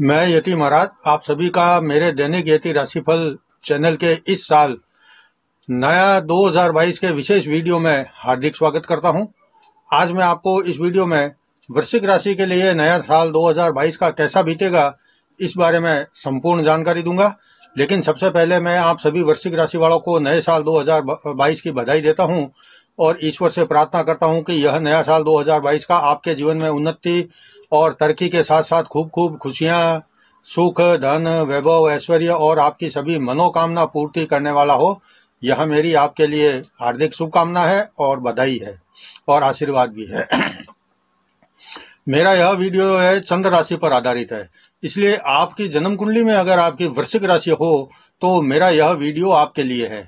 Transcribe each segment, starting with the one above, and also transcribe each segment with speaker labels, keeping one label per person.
Speaker 1: मैं यति महाराज आप सभी का मेरे दैनिक यति राशिफल चैनल के इस साल नया 2022 के विशेष वीडियो में हार्दिक स्वागत करता हूं। आज मैं आपको इस वीडियो में वृश्चिक राशि के लिए नया साल 2022 का कैसा बीतेगा इस बारे में संपूर्ण जानकारी दूंगा लेकिन सबसे पहले मैं आप सभी वृश्चिक राशि वालों को नए साल दो की बधाई देता हूँ और ईश्वर से प्रार्थना करता हूं कि यह नया साल 2022 का आपके जीवन में उन्नति और तरक्की के साथ साथ खूब खूब खुशियां सुख धन वैभव ऐश्वर्य और आपकी सभी मनोकामना पूर्ति करने वाला हो यह मेरी आपके लिए हार्दिक शुभकामना है और बधाई है और आशीर्वाद भी है मेरा यह वीडियो है चंद्र राशि पर आधारित है इसलिए आपकी जन्म कुंडली में अगर आपकी वृश्चिक राशि हो तो मेरा यह वीडियो आपके लिए है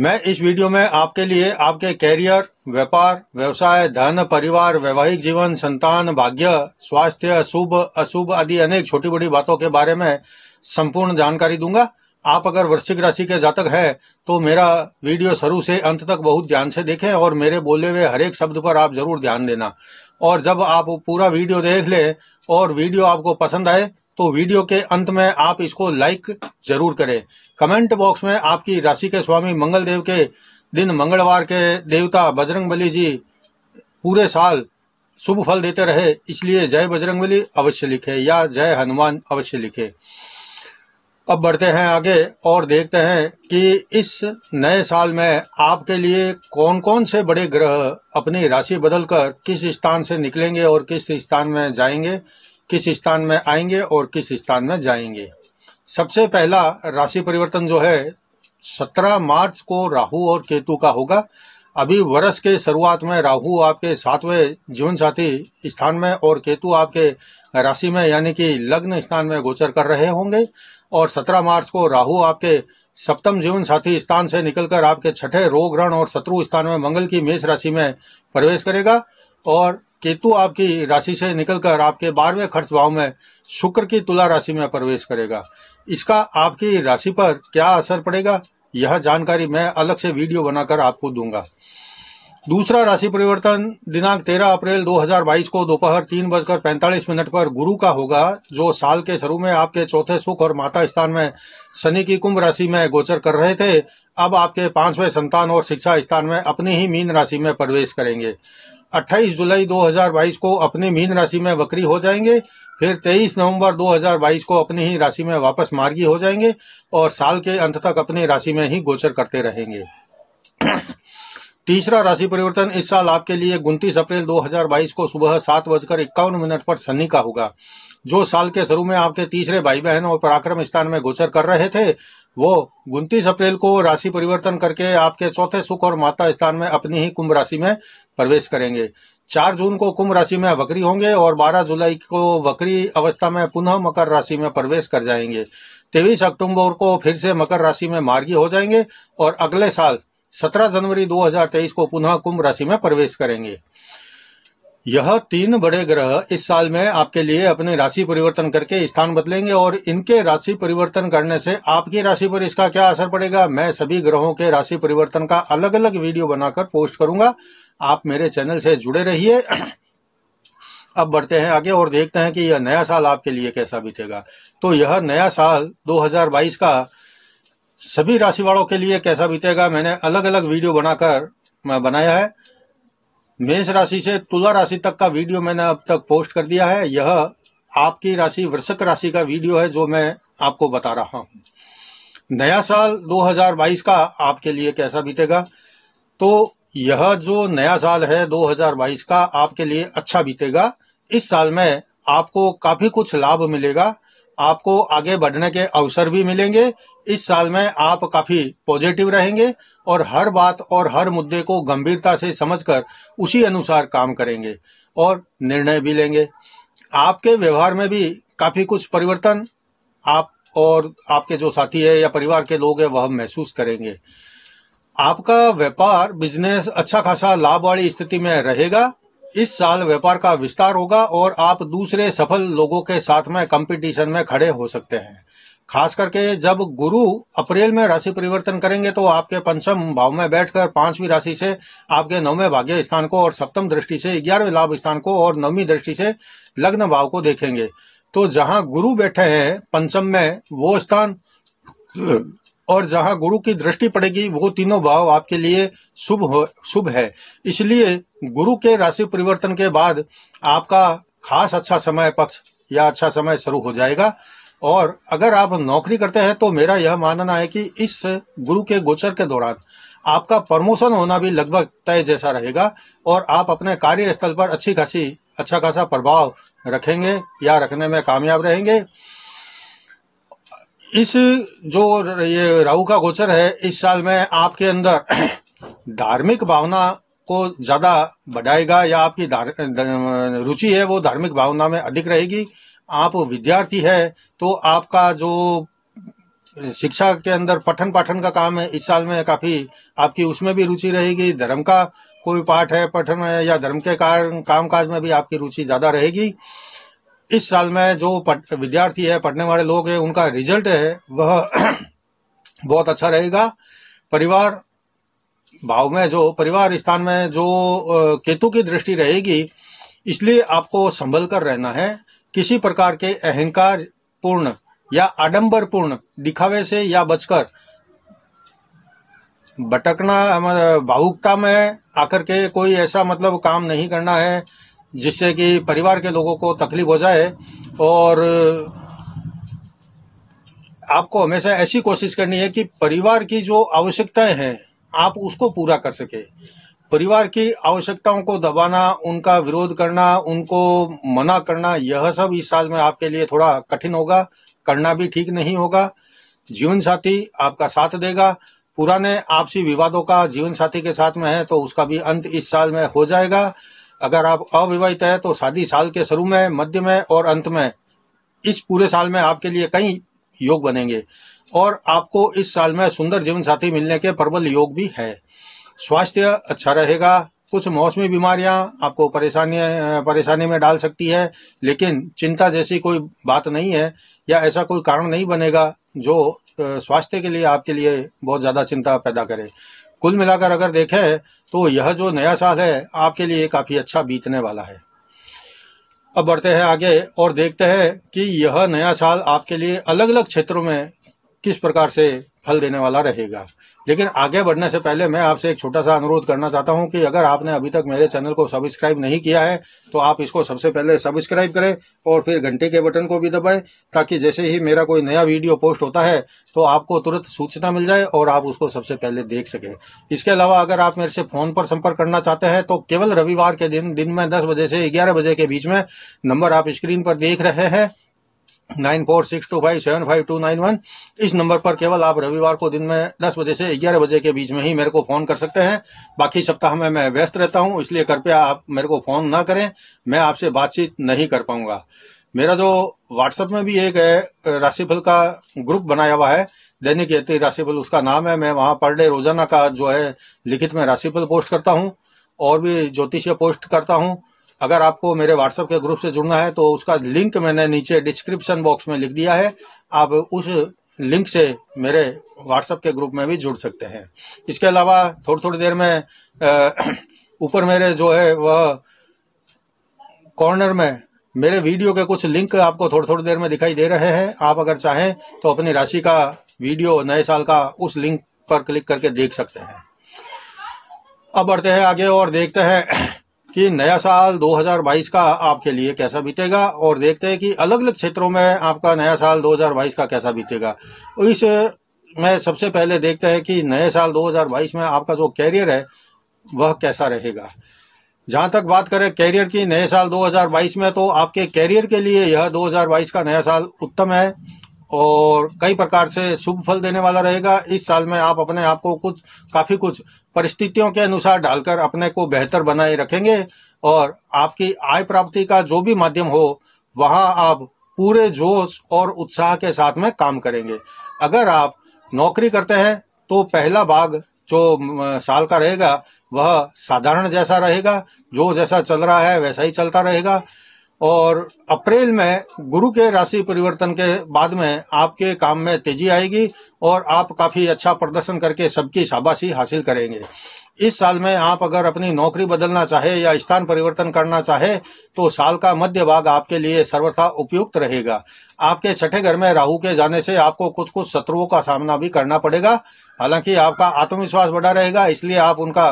Speaker 1: मैं इस वीडियो में आपके लिए आपके कैरियर व्यापार व्यवसाय धन परिवार वैवाहिक जीवन संतान भाग्य स्वास्थ्य शुभ अशुभ आदि अनेक छोटी बड़ी बातों के बारे में संपूर्ण जानकारी दूंगा आप अगर वृश्चिक राशि के जातक है तो मेरा वीडियो शुरू से अंत तक बहुत ध्यान से देखें और मेरे बोले हुए हरेक शब्द पर आप जरूर ध्यान देना और जब आप पूरा वीडियो देख ले और वीडियो आपको पसंद आए तो वीडियो के अंत में आप इसको लाइक जरूर करें कमेंट बॉक्स में आपकी राशि के स्वामी मंगल देव के दिन मंगलवार के देवता बजरंगबली जी पूरे साल शुभ फल देते रहे इसलिए जय बजरंगबली अवश्य लिखे या जय हनुमान अवश्य लिखे अब बढ़ते हैं आगे और देखते हैं कि इस नए साल में आपके लिए कौन कौन से बड़े ग्रह अपनी राशि बदलकर किस स्थान से निकलेंगे और किस स्थान में जाएंगे किस स्थान में आएंगे और किस स्थान में जाएंगे सबसे पहला राशि परिवर्तन जो है 17 मार्च को राहु और केतु का होगा अभी वर्ष के शुरुआत में राहु आपके सातवें जीवन साथी स्थान में और केतु आपके राशि में यानी कि लग्न स्थान में गोचर कर रहे होंगे और 17 मार्च को राहु आपके सप्तम जीवन साथी स्थान से निकलकर आपके छठे रोग रण और शत्रु स्थान में मंगल की मेष राशि में प्रवेश करेगा और केतु आपकी राशि से निकलकर आपके बारहवें खर्च भाव में शुक्र की तुला राशि में प्रवेश करेगा इसका आपकी राशि पर क्या असर पड़ेगा यह जानकारी मैं अलग से वीडियो बनाकर आपको दूंगा दूसरा राशि परिवर्तन दिनांक 13 अप्रैल 2022 को दोपहर तीन बजकर पैंतालीस मिनट पर गुरु का होगा जो साल के शुरू में आपके चौथे सुख और माता स्थान में शनि की कुंभ राशि में गोचर कर रहे थे अब आपके पांचवें संतान और शिक्षा स्थान में अपनी ही मीन राशि में प्रवेश करेंगे 28 जुलाई 2022 को अपनी मीन राशि में वक्री हो जाएंगे फिर 23 नवंबर 2022 को अपनी ही राशि में वापस मार्गी हो जाएंगे और साल के अंत तक अपनी राशि में ही गोचर करते रहेंगे तीसरा राशि परिवर्तन इस साल आपके लिए उन्तीस अप्रैल 2022 को सुबह सात बजकर इक्यावन मिनट पर शनि का होगा जो साल के शुरू में आपके तीसरे भाई बहन और पराक्रम स्थान में गोचर कर रहे थे वो उन्तीस अप्रैल को राशि परिवर्तन करके आपके चौथे सुख और माता स्थान में अपनी ही कुंभ राशि में प्रवेश करेंगे चार जून को कुंभ राशि में वक्री होंगे और बारह जुलाई को वक्री अवस्था में पुनः मकर राशि में प्रवेश कर जाएंगे तेईस अक्टूबर को फिर से मकर राशि में मार्गी हो जाएंगे और अगले साल 17 जनवरी 2023 को पुनः कुंभ राशि में प्रवेश करेंगे यह तीन बड़े ग्रह इस साल में आपके लिए अपनी राशि परिवर्तन करके स्थान बदलेंगे और इनके राशि परिवर्तन करने से आपकी राशि पर इसका क्या असर पड़ेगा मैं सभी ग्रहों के राशि परिवर्तन का अलग अलग वीडियो बनाकर पोस्ट करूंगा आप मेरे चैनल से जुड़े रहिए अब बढ़ते हैं आगे और देखते हैं कि यह नया साल आपके लिए कैसा बीतेगा तो यह नया साल दो का सभी राशि वालों के लिए कैसा बीतेगा मैंने अलग अलग वीडियो बनाकर बनाया है मेष राशि से तुला राशि तक का वीडियो मैंने अब तक पोस्ट कर दिया है यह आपकी राशि वृषक राशि का वीडियो है जो मैं आपको बता रहा हूं नया साल 2022 का आपके लिए कैसा बीतेगा तो यह जो नया साल है 2022 का आपके लिए अच्छा बीतेगा इस साल में आपको काफी कुछ लाभ मिलेगा आपको आगे बढ़ने के अवसर भी मिलेंगे इस साल में आप काफी पॉजिटिव रहेंगे और हर बात और हर मुद्दे को गंभीरता से समझकर उसी अनुसार काम करेंगे और निर्णय भी लेंगे आपके व्यवहार में भी काफी कुछ परिवर्तन आप और आपके जो साथी है या परिवार के लोग है वह महसूस करेंगे आपका व्यापार बिजनेस अच्छा खासा लाभ वाली स्थिति में रहेगा इस साल व्यापार का विस्तार होगा और आप दूसरे सफल लोगों के साथ में कंपटीशन में खड़े हो सकते हैं खास करके जब गुरु अप्रैल में राशि परिवर्तन करेंगे तो आपके पंचम भाव में बैठकर पांचवी राशि से आपके नौवें भाग्य स्थान को और सप्तम दृष्टि से ग्यारहवें लाभ स्थान को और नवमी दृष्टि से लग्न भाव को देखेंगे तो जहां गुरु बैठे हैं पंचम में वो स्थान और जहाँ गुरु की दृष्टि पड़ेगी वो तीनों भाव आपके लिए शुभ हो शुभ है इसलिए गुरु के राशि परिवर्तन के बाद आपका खास अच्छा समय पक्ष या अच्छा समय शुरू हो जाएगा और अगर आप नौकरी करते हैं तो मेरा यह मानना है कि इस गुरु के गोचर के दौरान आपका प्रमोशन होना भी लगभग तय जैसा रहेगा और आप अपने कार्यस्थल पर अच्छी खासी अच्छा खासा प्रभाव रखेंगे या रखने में कामयाब रहेंगे इस जो ये राहु का गोचर है इस साल में आपके अंदर धार्मिक भावना को ज्यादा बढ़ाएगा या आपकी रुचि है वो धार्मिक भावना में अधिक रहेगी आप विद्यार्थी है तो आपका जो शिक्षा के अंदर पठन पाठन का काम है इस साल में काफी आपकी उसमें भी रुचि रहेगी धर्म का कोई पाठ है पठन है या धर्म के कारण काम काज में भी आपकी रुचि ज्यादा रहेगी इस साल में जो विद्यार्थी है पढ़ने वाले लोग हैं उनका रिजल्ट है वह बहुत अच्छा रहेगा परिवार भाव में जो परिवार स्थान में जो केतु की दृष्टि रहेगी इसलिए आपको संभल कर रहना है किसी प्रकार के अहंकार पूर्ण या आडंबर पूर्ण दिखावे से या बचकर भटकना भावुकता मतलब में आकर के कोई ऐसा मतलब काम नहीं करना है जिससे कि परिवार के लोगों को तकलीफ हो जाए और आपको हमेशा ऐसी कोशिश करनी है कि परिवार की जो आवश्यकताएं हैं आप उसको पूरा कर सके परिवार की आवश्यकताओं को दबाना उनका विरोध करना उनको मना करना यह सब इस साल में आपके लिए थोड़ा कठिन होगा करना भी ठीक नहीं होगा जीवन साथी आपका साथ देगा पुराने आपसी विवादों का जीवन साथी के साथ में है तो उसका भी अंत इस साल में हो जाएगा अगर आप अविवाहित है तो शादी साल के शुरू में मध्य में और अंत में इस पूरे साल में आपके लिए कई योग बनेंगे और आपको इस साल में सुंदर जीवन साथी मिलने के प्रबल योग भी है स्वास्थ्य अच्छा रहेगा कुछ मौसमी बीमारियां आपको परेशानी परेशानी में डाल सकती है लेकिन चिंता जैसी कोई बात नहीं है या ऐसा कोई कारण नहीं बनेगा जो स्वास्थ्य के लिए आपके लिए बहुत ज़्यादा चिंता पैदा करे कुल मिलाकर अगर देखें तो यह जो नया साल है आपके लिए काफी अच्छा बीतने वाला है अब बढ़ते हैं आगे और देखते हैं कि यह नया साल आपके लिए अलग अलग क्षेत्रों में किस प्रकार से फल देने वाला रहेगा लेकिन आगे बढ़ने से पहले मैं आपसे एक छोटा सा अनुरोध करना चाहता हूं कि अगर आपने अभी तक मेरे चैनल को सब्सक्राइब नहीं किया है तो आप इसको सबसे पहले सब्सक्राइब करें और फिर घंटे के बटन को भी दबाएं ताकि जैसे ही मेरा कोई नया वीडियो पोस्ट होता है तो आपको तुरंत सूचना मिल जाए और आप उसको सबसे पहले देख सकें इसके अलावा अगर आप मेरे से फ़ोन पर संपर्क करना चाहते हैं तो केवल रविवार के दिन दिन में दस बजे से ग्यारह बजे के बीच में नंबर आप स्क्रीन पर देख रहे हैं nine four six two five seven five two nine one इस नंबर पर केवल आप रविवार को दिन में दस बजे से ग्यारह बजे के बीच में ही मेरे को फ़ोन कर सकते हैं बाकी सप्ताह में मैं व्यस्त रहता हूं इसलिए कृपया आप मेरे को फ़ोन ना करें मैं आपसे बातचीत नहीं कर पाऊंगा मेरा जो व्हाट्सएप में भी एक राशिफल का ग्रुप बनाया हुआ है दैनिक ये राशिफल उसका नाम है मैं वहां पर डे रोजाना का जो है लिखित में राशिफल पोस्ट करता हूँ और भी ज्योतिषीय पोस्ट करता हूँ अगर आपको मेरे व्हाट्सएप के ग्रुप से जुड़ना है तो उसका लिंक मैंने नीचे डिस्क्रिप्शन बॉक्स में लिख दिया है आप उस लिंक से मेरे व्हाट्सएप के ग्रुप में भी जुड़ सकते हैं इसके अलावा थोड़ी थोड़ी देर में ऊपर मेरे जो है वह कॉर्नर में मेरे वीडियो के कुछ लिंक आपको थोड़ी थोड़ी देर में दिखाई दे रहे हैं आप अगर चाहें तो अपनी राशि का वीडियो नए साल का उस लिंक पर क्लिक करके देख सकते हैं अब बढ़ते हैं आगे और देखते हैं कि नया साल 2022 का आपके लिए कैसा बीतेगा और देखते हैं कि अलग अलग क्षेत्रों में आपका नया साल 2022 का कैसा बीतेगा इस में सबसे पहले देखते हैं कि नए साल 2022 में आपका जो कैरियर है वह कैसा रहेगा जहां तक बात करें कैरियर की नए साल 2022 में तो आपके कैरियर के लिए यह 2022 का नया साल उत्तम है और कई प्रकार से शुभ फल देने वाला रहेगा इस साल में आप अपने आप को कुछ काफ़ी कुछ परिस्थितियों के अनुसार डालकर अपने को बेहतर बनाए रखेंगे और आपकी आय प्राप्ति का जो भी माध्यम हो वहां आप पूरे जोश और उत्साह के साथ में काम करेंगे अगर आप नौकरी करते हैं तो पहला भाग जो साल का रहेगा वह साधारण जैसा रहेगा जो जैसा चल रहा है वैसा ही चलता रहेगा और अप्रैल में गुरु के राशि परिवर्तन के बाद में आपके काम में तेजी आएगी और आप काफी अच्छा प्रदर्शन करके सबकी शाबाशी हासिल करेंगे इस साल में आप अगर अपनी नौकरी बदलना चाहे या स्थान परिवर्तन करना चाहे तो साल का मध्य भाग आपके लिए सर्वथा उपयुक्त रहेगा आपके छठे घर में राहु के जाने से आपको कुछ कुछ शत्रुओं का सामना भी करना पड़ेगा हालांकि आपका आत्मविश्वास बढ़ा रहेगा इसलिए आप उनका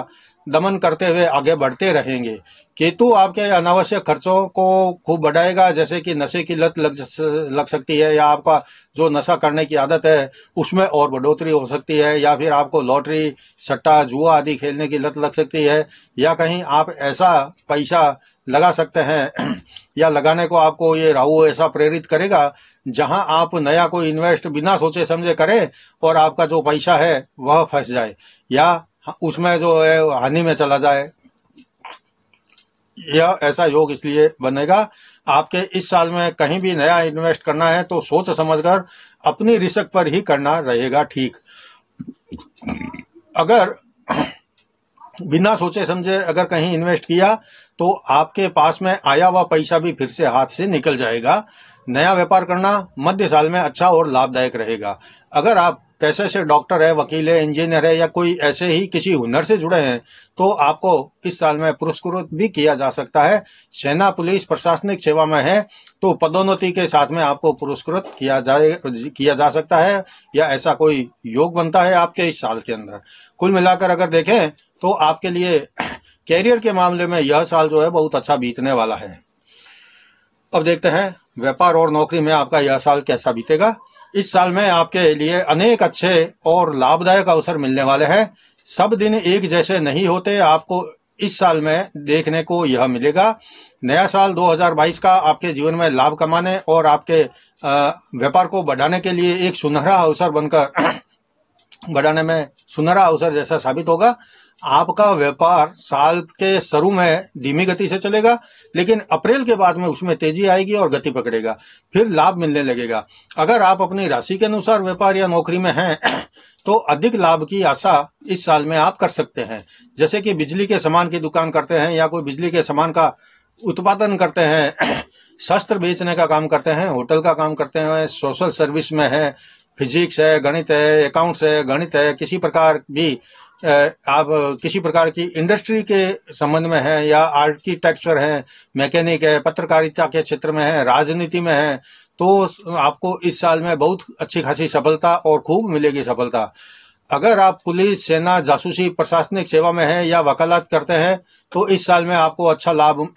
Speaker 1: दमन करते हुए आगे बढ़ते रहेंगे केतु आपके अनावश्यक खर्चों को खूब बढ़ाएगा जैसे कि नशे की लत लग, लग सकती है या आपका जो नशा करने की आदत है उसमें और बढ़ोतरी हो सकती है या फिर आपको लॉटरी सट्टा जुआ आदि खेलने की लत लग सकती है या कहीं आप ऐसा पैसा लगा सकते हैं या लगाने को आपको ये राहु ऐसा प्रेरित करेगा जहां आप नया कोई इन्वेस्ट बिना सोचे समझे करें और आपका जो पैसा है वह फंस जाए या हाँ, उसमें जो है हानि में चला जाए यह ऐसा योग इसलिए बनेगा आपके इस साल में कहीं भी नया इन्वेस्ट करना है तो सोच समझकर अपनी रिसक पर ही करना रहेगा ठीक अगर बिना सोचे समझे अगर कहीं इन्वेस्ट किया तो आपके पास में आया हुआ पैसा भी फिर से हाथ से निकल जाएगा नया व्यापार करना मध्य साल में अच्छा और लाभदायक रहेगा अगर आप पैसे से डॉक्टर है वकील है इंजीनियर है या कोई ऐसे ही किसी हुनर से जुड़े हैं तो आपको इस साल में पुरस्कृत भी किया जा सकता है सेना पुलिस प्रशासनिक सेवा में है तो पदोन्नति के साथ में आपको पुरस्कृत किया जाए किया जा सकता है या ऐसा कोई योग बनता है आपके इस साल के अंदर कुल मिलाकर अगर देखें तो आपके लिए कैरियर के मामले में यह साल जो है बहुत अच्छा बीतने वाला है अब देखते हैं व्यापार और नौकरी में आपका यह साल कैसा बीतेगा इस साल में आपके लिए अनेक अच्छे और लाभदायक अवसर मिलने वाले हैं सब दिन एक जैसे नहीं होते आपको इस साल में देखने को यह मिलेगा नया साल 2022 का आपके जीवन में लाभ कमाने और आपके व्यापार को बढ़ाने के लिए एक सुनहरा अवसर बनकर बढ़ाने में सुनहरा अवसर जैसा साबित होगा आपका व्यापार साल के शुरू में धीमी गति से चलेगा लेकिन अप्रैल के बाद में उसमें तेजी आएगी और गति पकड़ेगा फिर लाभ मिलने लगेगा अगर आप अपनी राशि के अनुसार व्यापार या नौकरी में हैं तो अधिक लाभ की आशा इस साल में आप कर सकते हैं जैसे कि बिजली के सामान की दुकान करते हैं या कोई बिजली के सामान का उत्पादन करते हैं शस्त्र बेचने का काम करते हैं होटल का काम करते हैं सोशल सर्विस में है फिजिक्स है गणित है अकाउंट्स है गणित है किसी प्रकार भी आप किसी प्रकार की इंडस्ट्री के संबंध में है या आर्किटेक्चर है मैकेनिक है पत्रकारिता के क्षेत्र में है राजनीति में है तो आपको इस साल में बहुत अच्छी खासी सफलता और खूब मिलेगी सफलता अगर आप पुलिस सेना जासूसी प्रशासनिक सेवा में है या वकालत करते हैं तो इस साल में आपको अच्छा लाभ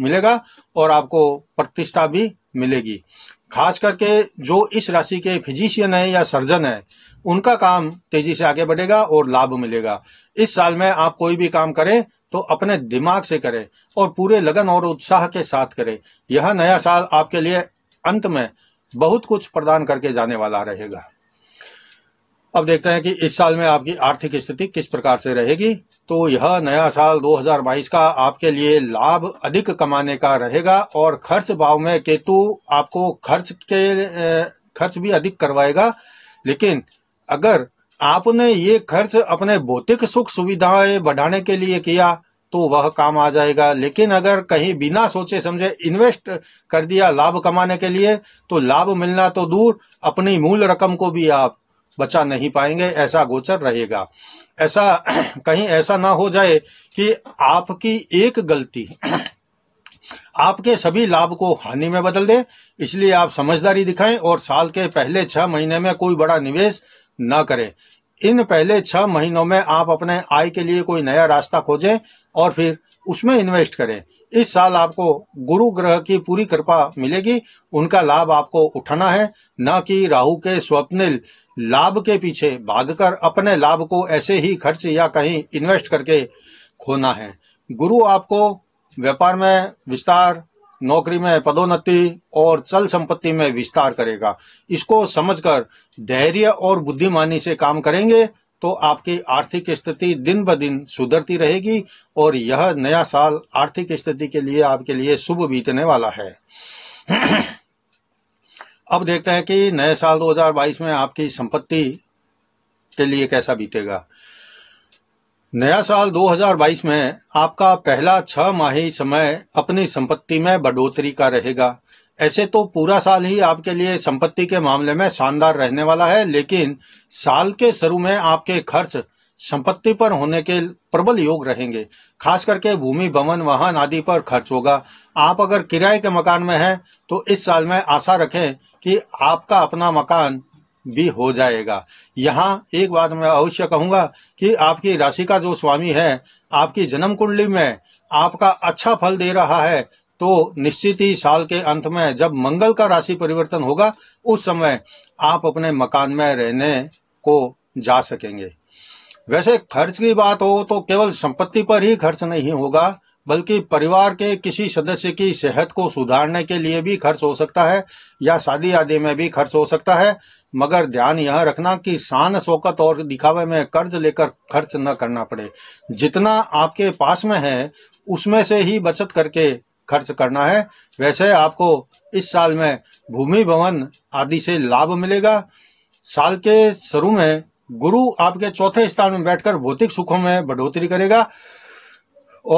Speaker 1: मिलेगा और आपको प्रतिष्ठा भी मिलेगी खास करके जो इस राशि के फिजिशियन है या सर्जन है उनका काम तेजी से आगे बढ़ेगा और लाभ मिलेगा इस साल में आप कोई भी काम करें तो अपने दिमाग से करें और पूरे लगन और उत्साह के साथ करें यह नया साल आपके लिए अंत में बहुत कुछ प्रदान करके जाने वाला रहेगा अब देखते हैं कि इस साल में आपकी आर्थिक स्थिति किस प्रकार से रहेगी तो यह नया साल 2022 का आपके लिए लाभ अधिक कमाने का रहेगा और खर्च भाव में केतु आपको खर्च के खर्च भी अधिक करवाएगा लेकिन अगर आपने ये खर्च अपने भौतिक सुख सुविधाएं बढ़ाने के लिए किया तो वह काम आ जाएगा लेकिन अगर कहीं बिना सोचे समझे इन्वेस्ट कर दिया लाभ कमाने के लिए तो लाभ मिलना तो दूर अपनी मूल रकम को भी आप बचा नहीं पाएंगे ऐसा गोचर रहेगा ऐसा कहीं ऐसा ना हो जाए कि आपकी एक गलती आपके सभी लाभ को हानि में बदल दे इसलिए आप समझदारी दिखाएं और साल के पहले छह महीने में कोई बड़ा निवेश ना करें इन पहले छह महीनों में आप अपने आय के लिए कोई नया रास्ता खोजें और फिर उसमें इन्वेस्ट करें इस साल आपको गुरु ग्रह की पूरी कृपा मिलेगी उनका लाभ आपको उठाना है न कि राहु के स्वप्निल लाभ के पीछे भागकर अपने लाभ को ऐसे ही खर्च या कहीं इन्वेस्ट करके खोना है गुरु आपको व्यापार में विस्तार नौकरी में पदोन्नति और चल संपत्ति में विस्तार करेगा इसको समझकर धैर्य और बुद्धिमानी से काम करेंगे तो आपकी आर्थिक स्थिति दिन ब दिन सुधरती रहेगी और यह नया साल आर्थिक स्थिति के लिए आपके लिए शुभ बीतने वाला है अब देखते हैं कि नए साल 2022 में आपकी संपत्ति के लिए कैसा बीतेगा नया साल 2022 में आपका पहला छह माही समय अपनी संपत्ति में बढ़ोतरी का रहेगा ऐसे तो पूरा साल ही आपके लिए संपत्ति के मामले में शानदार रहने वाला है लेकिन साल के शुरू में आपके खर्च संपत्ति पर होने के प्रबल योग रहेंगे खास करके भूमि भवन वाहन आदि पर खर्च होगा आप अगर किराए के मकान में हैं तो इस साल में आशा रखें कि आपका अपना मकान भी हो जाएगा यहाँ एक बात मैं अवश्य कहूंगा कि आपकी राशि का जो स्वामी है आपकी जन्म कुंडली में आपका अच्छा फल दे रहा है तो निश्चित ही साल के अंत में जब मंगल का राशि परिवर्तन होगा उस समय आप अपने मकान में रहने को जा सकेंगे वैसे खर्च की बात हो तो केवल संपत्ति पर ही खर्च नहीं होगा बल्कि परिवार के किसी सदस्य की सेहत को सुधारने के लिए भी खर्च हो सकता है या शादी आदि में भी खर्च हो सकता है मगर ध्यान यह रखना कि शान शोकत और दिखावे में कर्ज लेकर खर्च न करना पड़े जितना आपके पास में है उसमें से ही बचत करके खर्च करना है वैसे आपको इस साल में भूमि भवन आदि से लाभ मिलेगा साल के शुरू में गुरु आपके चौथे स्थान में बैठकर भौतिक सुखों में बढ़ोतरी करेगा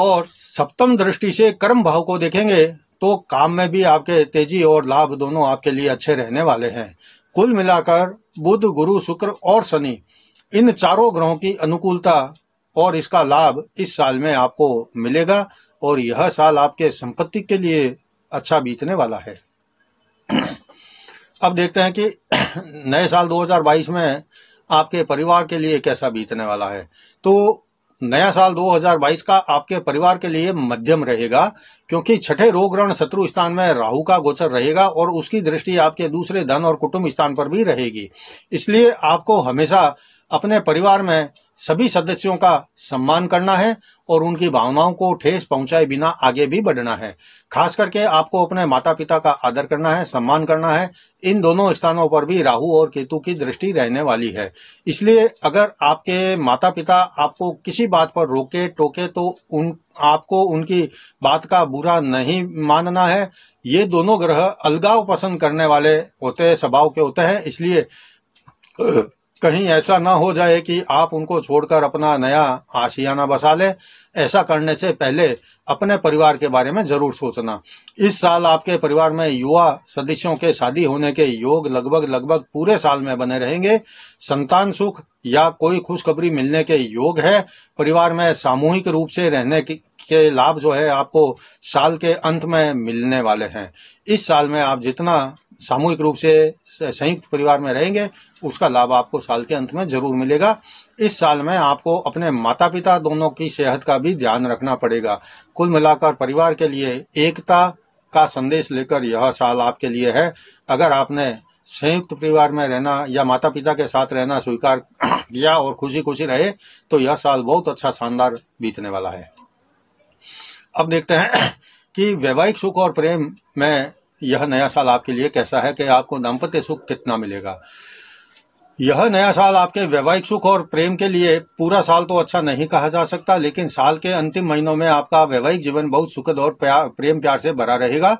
Speaker 1: और सप्तम दृष्टि से कर्म भाव को देखेंगे तो काम में भी आपके तेजी और लाभ दोनों आपके लिए अच्छे रहने वाले हैं कुल मिलाकर बुध गुरु शुक्र और शनि इन चारों ग्रहों की अनुकूलता और इसका लाभ इस साल में आपको मिलेगा और यह साल आपके संपत्ति के लिए अच्छा बीतने वाला है अब देखते हैं कि नए साल 2022 में आपके परिवार के लिए कैसा बीतने वाला है तो नया साल 2022 का आपके परिवार के लिए मध्यम रहेगा क्योंकि छठे रण शत्रु स्थान में राहु का गोचर रहेगा और उसकी दृष्टि आपके दूसरे धन और कुटुंब स्थान पर भी रहेगी इसलिए आपको हमेशा अपने परिवार में सभी सदस्यों का सम्मान करना है और उनकी भावनाओं को ठेस पहुंचाए बिना आगे भी बढ़ना है खास करके आपको अपने माता पिता का आदर करना है सम्मान करना है इन दोनों स्थानों पर भी राहु और केतु की दृष्टि रहने वाली है इसलिए अगर आपके माता पिता आपको किसी बात पर रोके टोके तो उन आपको उनकी बात का बुरा नहीं मानना है ये दोनों ग्रह अलगाव पसंद करने वाले होते स्वभाव के होते हैं इसलिए कहीं ऐसा ना हो जाए कि आप उनको छोड़कर अपना नया आशियाना बसा ले ऐसा करने से पहले अपने परिवार के बारे में जरूर सोचना इस साल आपके परिवार में युवा सदस्यों के शादी होने के योग लगभग लगभग पूरे साल में बने रहेंगे संतान सुख या कोई खुशखबरी मिलने के योग है परिवार में सामूहिक रूप से रहने के लाभ जो है आपको साल के अंत में मिलने वाले हैं इस साल में आप जितना सामूहिक रूप से संयुक्त परिवार में रहेंगे उसका लाभ आपको साल के अंत में जरूर मिलेगा इस साल में आपको अपने माता पिता दोनों की सेहत का भी ध्यान रखना पड़ेगा कुल मिलाकर परिवार के लिए एकता का संदेश लेकर यह साल आपके लिए है अगर आपने संयुक्त परिवार में रहना या माता पिता के साथ रहना स्वीकार किया और खुशी खुशी रहे तो यह साल बहुत अच्छा शानदार बीतने वाला है अब देखते हैं कि वैवाहिक सुख और प्रेम में यह नया साल आपके लिए कैसा है कि आपको दाम्पत्य सुख कितना मिलेगा यह नया साल आपके वैवाहिक सुख और प्रेम के लिए पूरा साल तो अच्छा नहीं कहा जा सकता लेकिन साल के अंतिम महीनों में आपका वैवाहिक जीवन बहुत सुखद और प्यार, प्रेम प्यार से भरा रहेगा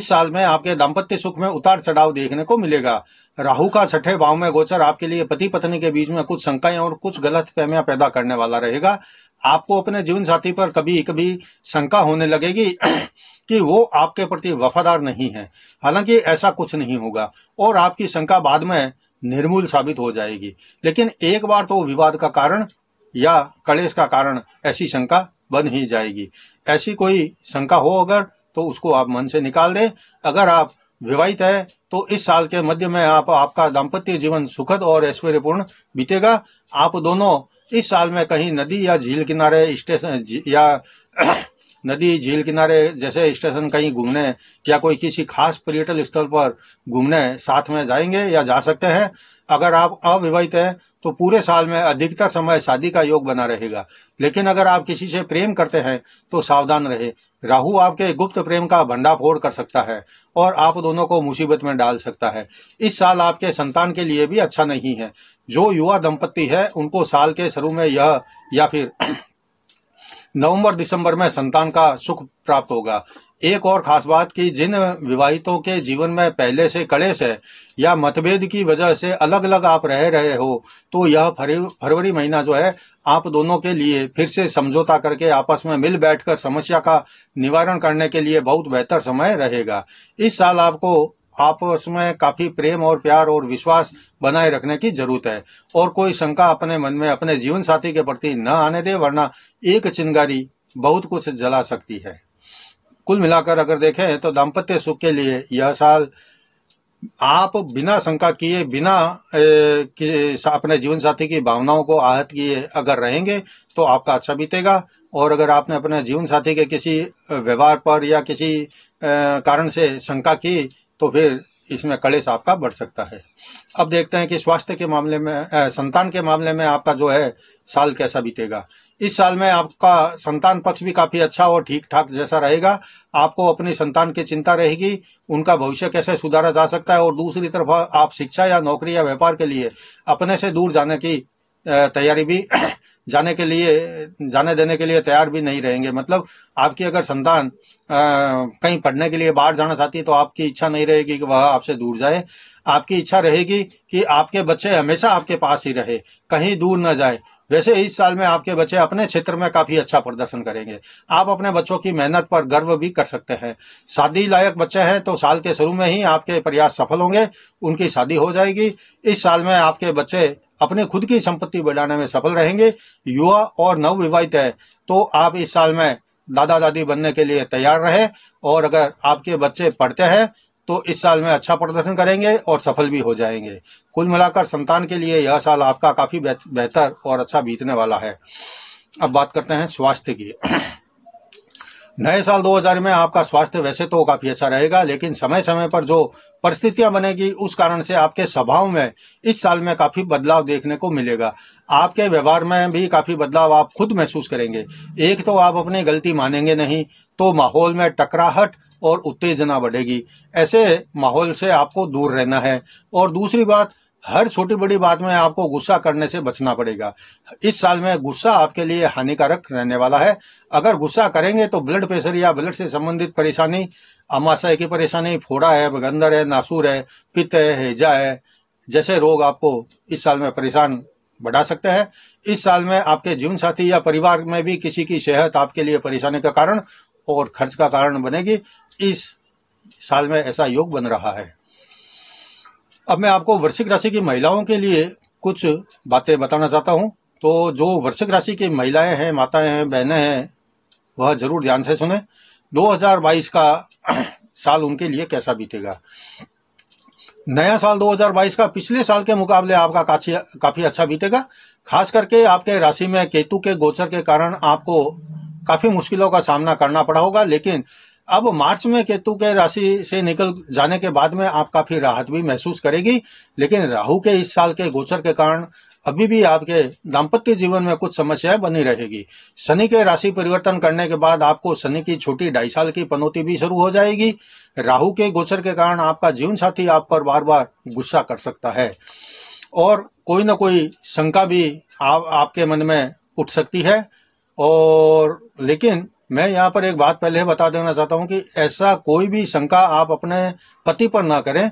Speaker 1: इस साल में आपके दाम्पत्य सुख में उतार चढ़ाव देखने को मिलेगा राहु का छठे भाव में गोचर आपके लिए पति पत्नी के बीच में कुछ शंकाएं और कुछ गलत फहमियां पैदा करने वाला रहेगा आपको अपने जीवन साथी पर कभी कभी शंका होने लगेगी कि वो आपके प्रति वफादार नहीं है हालांकि ऐसा कुछ नहीं होगा और आपकी शंका बाद में निर्मूल साबित हो जाएगी लेकिन एक बार तो विवाद का कारण या कलेश का कारण ऐसी शंका बन ही जाएगी ऐसी कोई शंका हो अगर तो उसको आप मन से निकाल दें अगर आप विवाहित है तो इस साल के मध्य में आप आपका दाम्पत्य जीवन सुखद और ऐश्वर्यपूर्ण बीतेगा आप दोनों इस साल में कहीं नदी या झील किनारे स्टेशन या नदी झील किनारे जैसे स्टेशन कहीं घूमने या कोई किसी खास पर्यटन स्थल पर घूमने साथ में जाएंगे या जा सकते हैं अगर आप अविवाहित हैं तो पूरे साल में अधिकतर समय शादी का योग बना रहेगा लेकिन अगर आप किसी से प्रेम करते हैं तो सावधान रहे राहु आपके गुप्त प्रेम का भंडाफोड़ कर सकता है और आप दोनों को मुसीबत में डाल सकता है इस साल आपके संतान के लिए भी अच्छा नहीं है जो युवा दंपत्ति है उनको साल के शुरू में यह या फिर नवंबर दिसंबर में संतान का सुख प्राप्त होगा एक और खास बात कि जिन विवाहितों के जीवन में पहले से कड़े है या मतभेद की वजह से अलग अलग आप रह रहे हो तो यह फरवरी महीना जो है आप दोनों के लिए फिर से समझौता करके आपस में मिल बैठकर समस्या का निवारण करने के लिए बहुत बेहतर समय रहेगा इस साल आपको आपस में काफी प्रेम और प्यार और विश्वास बनाए रखने की जरूरत है और कोई शंका अपने मन में अपने जीवन साथी के प्रति न आने दे वरना एक चिंगारी बहुत कुछ जला सकती है कुल मिलाकर अगर देखें तो दाम्पत्य सुख के लिए यह साल आप बिना शंका किए बिना कि, अपने जीवन साथी की भावनाओं को आहत किए अगर रहेंगे तो आपका अच्छा बीतेगा और अगर आपने अपने जीवन साथी के किसी व्यवहार पर या किसी कारण से शंका की तो फिर इसमें कलेश आपका बढ़ सकता है अब देखते हैं कि स्वास्थ्य के मामले में आ, संतान के मामले में आपका जो है साल कैसा बीतेगा इस साल में आपका संतान पक्ष भी काफी अच्छा और ठीक ठाक जैसा रहेगा आपको अपनी संतान की चिंता रहेगी उनका भविष्य कैसे सुधारा जा सकता है और दूसरी तरफ आप शिक्षा या नौकरी या व्यापार के लिए अपने से दूर जाने की तैयारी भी जाने के लिए जाने देने के लिए तैयार भी नहीं रहेंगे मतलब आपकी अगर संतान कहीं पढ़ने के लिए बाहर जाना चाहती है तो आपकी इच्छा नहीं रहेगी कि वह आपसे दूर जाए आपकी इच्छा रहेगी कि आपके बच्चे हमेशा आपके पास ही रहे कहीं दूर न जाए वैसे इस साल में आपके बच्चे अपने क्षेत्र में काफी अच्छा प्रदर्शन करेंगे आप अपने बच्चों की मेहनत पर गर्व भी कर सकते हैं शादी लायक बच्चे हैं तो साल के शुरू में ही आपके प्रयास सफल होंगे उनकी शादी हो जाएगी इस साल में आपके बच्चे अपने खुद की संपत्ति बढ़ाने में सफल रहेंगे युवा और नवविवाहित है तो आप इस साल में दादा दादी बनने के लिए तैयार रहे और अगर आपके बच्चे पढ़ते हैं तो इस साल में अच्छा प्रदर्शन करेंगे और सफल भी हो जाएंगे कुल मिलाकर संतान के लिए यह साल आपका काफी बेहतर और अच्छा बीतने वाला है अब बात करते हैं स्वास्थ्य की नए साल 2000 में आपका स्वास्थ्य वैसे तो काफी अच्छा रहेगा लेकिन समय समय पर जो परिस्थितियां बनेगी उस कारण से आपके स्वभाव में इस साल में काफी बदलाव देखने को मिलेगा आपके व्यवहार में भी काफी बदलाव आप खुद महसूस करेंगे एक तो आप अपनी गलती मानेंगे नहीं तो माहौल में टकराहट और उत्तेजना बढ़ेगी ऐसे माहौल से आपको दूर रहना है और दूसरी बात हर छोटी बड़ी बात में आपको गुस्सा करने से बचना पड़ेगा इस साल में गुस्सा आपके लिए हानिकारक रहने वाला है अगर गुस्सा करेंगे तो ब्लड प्रेशर या ब्लड से संबंधित परेशानी अमाशय की परेशानी फोड़ा है बगंदर है नासूर है पित्त है हेजा है जैसे रोग आपको इस साल में परेशान बढ़ा सकते हैं इस साल में आपके जीवन साथी या परिवार में भी किसी की सेहत आपके लिए परेशानी का कारण और खर्च का कारण बनेगी इस साल में ऐसा योग बन रहा है अब मैं आपको वृश्चिक राशि की महिलाओं के लिए कुछ बातें बताना चाहता हूं तो जो वृश्चिक राशि की महिलाएं हैं माताएं हैं बहनें हैं वह जरूर ध्यान से सुने 2022 का साल उनके लिए कैसा बीतेगा नया साल 2022 का पिछले साल के मुकाबले आपका काफी काफी अच्छा बीतेगा खास करके आपके राशि में केतु के गोचर के कारण आपको काफी मुश्किलों का सामना करना पड़ा होगा लेकिन अब मार्च में केतु के राशि से निकल जाने के बाद में आप काफी राहत भी महसूस करेगी लेकिन राहु के इस साल के गोचर के कारण अभी भी आपके दाम्पत्य जीवन में कुछ समस्याएं बनी रहेगी शनि के राशि परिवर्तन करने के बाद आपको शनि की छोटी ढाई साल की पनौती भी शुरू हो जाएगी राहु के गोचर के कारण आपका जीवन साथी आप पर बार बार गुस्सा कर सकता है और कोई ना कोई शंका भी आ, आपके मन में उठ सकती है और लेकिन मैं यहाँ पर एक बात पहले बता देना चाहता हूँ कि ऐसा कोई भी शंका आप अपने पति पर ना करें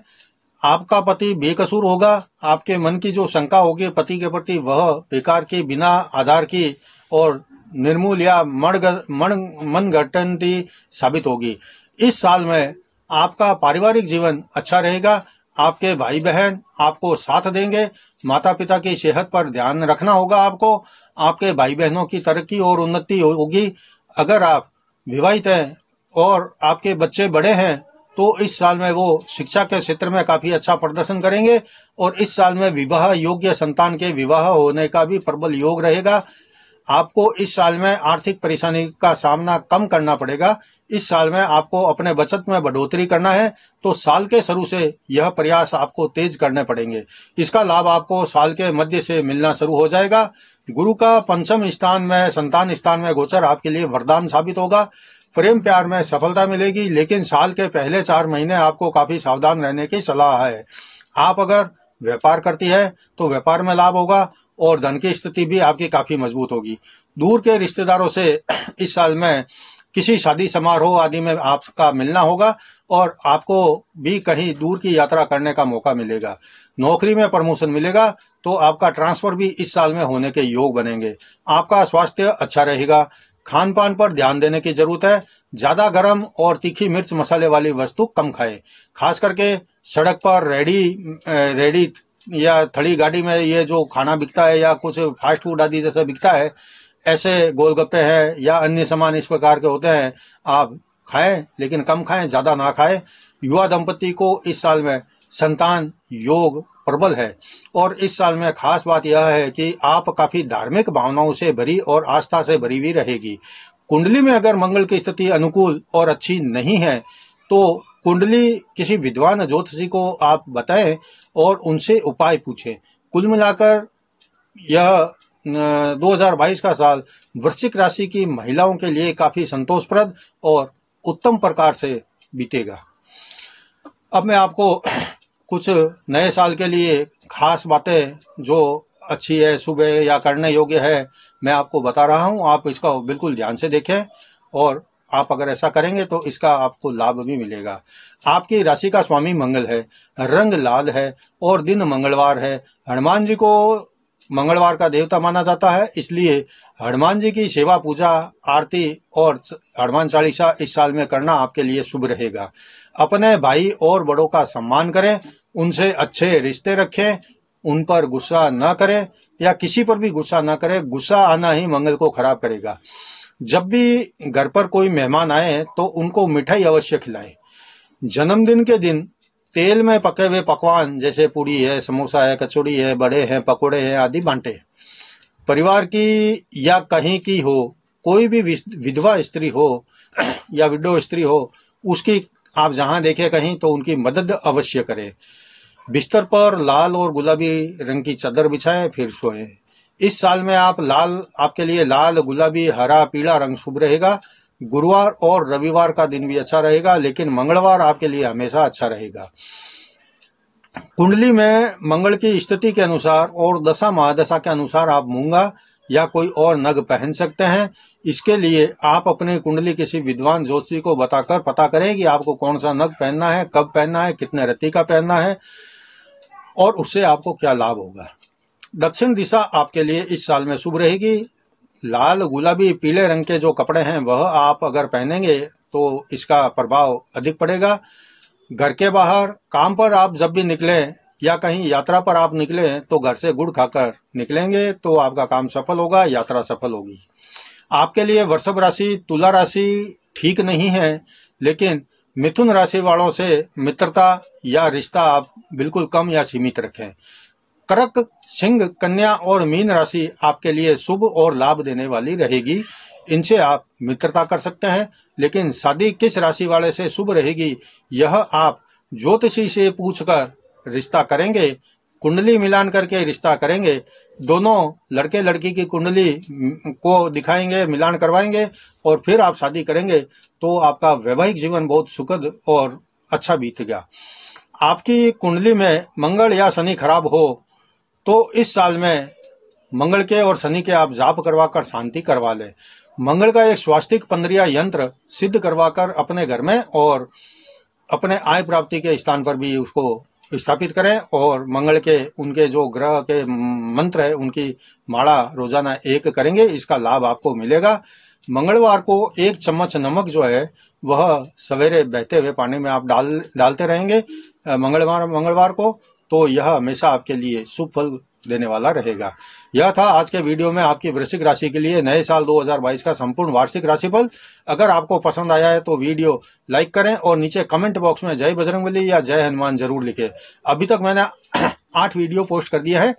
Speaker 1: आपका पति बेकसूर होगा आपके मन की जो शंका होगी पति के प्रति वह बेकार की बिना आधार की और निर्मूल या मन घटनती साबित होगी इस साल में आपका पारिवारिक जीवन अच्छा रहेगा आपके भाई बहन आपको साथ देंगे माता पिता की सेहत पर ध्यान रखना होगा आपको आपके भाई बहनों की तरक्की और उन्नति होगी अगर आप विवाहित हैं और आपके बच्चे बड़े हैं तो इस साल में वो शिक्षा के क्षेत्र में काफी अच्छा प्रदर्शन करेंगे और इस साल में विवाह योग्य संतान के विवाह होने का भी प्रबल योग रहेगा आपको इस साल में आर्थिक परेशानी का सामना कम करना पड़ेगा इस साल में आपको अपने बचत में बढ़ोतरी करना है तो साल के शुरू से यह प्रयास आपको तेज करने पड़ेंगे इसका लाभ आपको साल के मध्य से मिलना शुरू हो जाएगा गुरु का पंचम स्थान में संतान स्थान में गोचर आपके लिए वरदान साबित होगा प्रेम प्यार में सफलता मिलेगी लेकिन साल के पहले चार महीने आपको काफी सावधान रहने की सलाह है आप अगर व्यापार करती है तो व्यापार में लाभ होगा और धन की स्थिति भी आपकी काफी मजबूत होगी दूर के रिश्तेदारों से इस साल में किसी शादी समारोह आदि में आपका मिलना होगा और आपको भी कहीं दूर की यात्रा करने का मौका मिलेगा नौकरी में प्रमोशन मिलेगा तो आपका ट्रांसफर भी इस साल में होने के योग बनेंगे आपका स्वास्थ्य अच्छा रहेगा खान पान पर ध्यान देने की जरूरत है ज्यादा गर्म और तीखी मिर्च मसाले वाली वस्तु कम खाएं खास करके सड़क पर रेडी रेडी या थड़ी गाड़ी में ये जो खाना बिकता है या कुछ फास्ट फूड आदि जैसा बिकता है ऐसे गोलगप्पे हैं या अन्य सामान इस प्रकार के होते हैं आप खाएं लेकिन कम खाएं ज़्यादा ना खाएं युवा दंपति को इस साल में संतान योग प्रबल है और इस साल में खास बात यह है कि आप काफ़ी धार्मिक भावनाओं से भरी और आस्था से भरी हुई रहेगी कुंडली में अगर मंगल की स्थिति अनुकूल और अच्छी नहीं है तो कुंडली किसी विद्वान ज्योतिषी को आप बताएं और उनसे उपाय पूछें कुल मिलाकर यह 2022 का साल वृश्चिक राशि की महिलाओं के लिए काफी संतोषप्रद और उत्तम प्रकार से बीतेगा अब मैं आपको कुछ नए साल के लिए खास बातें जो अच्छी है सुबह या करने योग्य है मैं आपको बता रहा हूं आप इसका बिल्कुल ध्यान से देखें और आप अगर ऐसा करेंगे तो इसका आपको लाभ भी मिलेगा आपकी राशि का स्वामी मंगल है रंग लाल है और दिन मंगलवार है हनुमान जी को मंगलवार का देवता माना जाता है इसलिए हनुमान जी की सेवा पूजा आरती और हनुमान चालीसा इस साल में करना आपके लिए शुभ रहेगा अपने भाई और बड़ों का सम्मान करें उनसे अच्छे रिश्ते रखें उन पर गुस्सा न करें या किसी पर भी गुस्सा न करें गुस्सा आना ही मंगल को खराब करेगा जब भी घर पर कोई मेहमान आए तो उनको मिठाई अवश्य खिलाएं जन्मदिन के दिन तेल में पके हुए पकवान जैसे पूड़ी है समोसा है कचौड़ी है बड़े हैं पकोड़े हैं आदि बांटे परिवार की या कहीं की हो कोई भी विधवा स्त्री हो या विडो स्त्री हो उसकी आप जहां देखे कहीं तो उनकी मदद अवश्य करें बिस्तर पर लाल और गुलाबी रंग की चादर बिछाएं फिर सोएं इस साल में आप लाल आपके लिए लाल गुलाबी हरा पीला रंग शुभ रहेगा गुरुवार और रविवार का दिन भी अच्छा रहेगा लेकिन मंगलवार आपके लिए हमेशा अच्छा रहेगा कुंडली में मंगल की स्थिति के अनुसार और दशा महादशा के अनुसार आप मूंगा या कोई और नग पहन सकते हैं इसके लिए आप अपने कुंडली किसी विद्वान ज्योतिषी को बताकर पता करें कि आपको कौन सा नग पहनना है कब पहनना है कितने रति का पहनना है और उससे आपको क्या लाभ होगा दक्षिण दिशा आपके लिए इस साल में शुभ रहेगी लाल गुलाबी पीले रंग के जो कपड़े हैं वह आप अगर पहनेंगे तो इसका प्रभाव अधिक पड़ेगा घर के बाहर काम पर आप जब भी निकले या कहीं यात्रा पर आप निकले तो घर से गुड़ खाकर निकलेंगे तो आपका काम सफल होगा यात्रा सफल होगी आपके लिए वृषभ राशि तुला राशि ठीक नहीं है लेकिन मिथुन राशि वालों से मित्रता या रिश्ता आप बिल्कुल कम या सीमित रखें करक सिंह कन्या और मीन राशि आपके लिए शुभ और लाभ देने वाली रहेगी इनसे आप मित्रता कर सकते हैं लेकिन शादी किस राशि वाले से शुभ रहेगी यह आप ज्योतिषी से पूछकर रिश्ता करेंगे कुंडली मिलान करके रिश्ता करेंगे दोनों लड़के लड़की की कुंडली को दिखाएंगे मिलान करवाएंगे और फिर आप शादी करेंगे तो आपका वैवाहिक जीवन बहुत सुखद और अच्छा बीत गया आपकी कुंडली में मंगल या शनि खराब हो तो इस साल में मंगल के और शनि के आप जाप करवा कर शांति करवा लें मंगल का एक स्वास्थिक पंद्रिया यंत्र सिद्ध करवा कर अपने घर में और अपने आय प्राप्ति के स्थान पर भी उसको स्थापित करें और मंगल के उनके जो ग्रह के मंत्र है उनकी माला रोजाना एक करेंगे इसका लाभ आपको मिलेगा मंगलवार को एक चम्मच नमक जो है वह सवेरे बहते हुए पानी में आप डाल डालते रहेंगे मंगलवार मंगलवार को तो यह हमेशा आपके लिए फल देने वाला रहेगा यह था आज के वीडियो में आपकी वृश्चिक राशि के लिए नए साल 2022 का संपूर्ण वार्षिक राशिफल अगर आपको पसंद आया है तो वीडियो लाइक करें और नीचे कमेंट बॉक्स में जय बजरंगबली या जय हनुमान जरूर लिखें अभी तक मैंने आठ वीडियो पोस्ट कर दिया है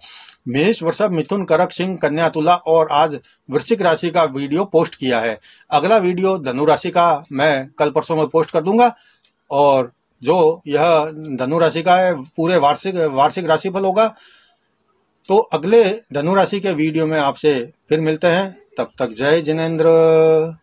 Speaker 1: मेष वर्षभ मिथुन करक सिंह कन्या तुला और आज वृश्चिक राशि का वीडियो पोस्ट किया है अगला वीडियो धनु राशि का मैं कल परसों में पोस्ट कर दूंगा और जो यह धनु राशि का है पूरे वार्षिक वार्षिक राशिफल होगा तो अगले धनु राशि के वीडियो में आपसे फिर मिलते हैं तब तक जय जिनेन्द्र